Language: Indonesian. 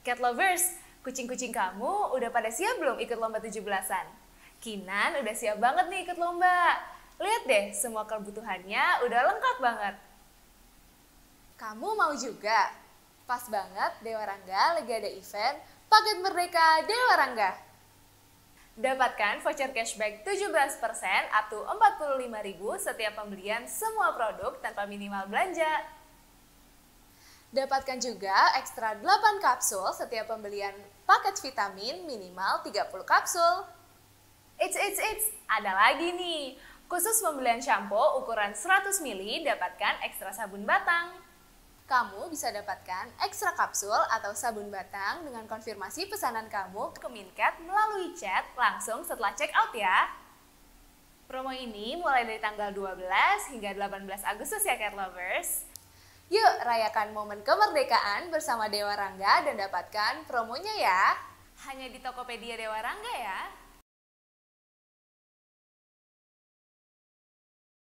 Cat lovers, kucing-kucing kamu udah pada siap belum ikut lomba 17-an? Kinan udah siap banget nih ikut lomba. Lihat deh, semua kebutuhannya udah lengkap banget. Kamu mau juga? Pas banget Dewa Rangga lagi ada event Paket Merdeka Dewa Rangga. Dapatkan voucher cashback 17% atau 45.000 setiap pembelian semua produk tanpa minimal belanja. Dapatkan juga ekstra 8 kapsul setiap pembelian paket vitamin minimal 30 kapsul. It's, it's, it's, ada lagi nih. Khusus pembelian shampoo ukuran 100 ml dapatkan ekstra sabun batang. Kamu bisa dapatkan ekstra kapsul atau sabun batang dengan konfirmasi pesanan kamu ke Minket melalui chat langsung setelah check out ya. Promo ini mulai dari tanggal 12 hingga 18 Agustus ya Cat Lovers. Yuk rayakan momen kemerdekaan bersama Dewa Rangga dan dapatkan promonya ya. Hanya di Tokopedia Dewa Rangga ya.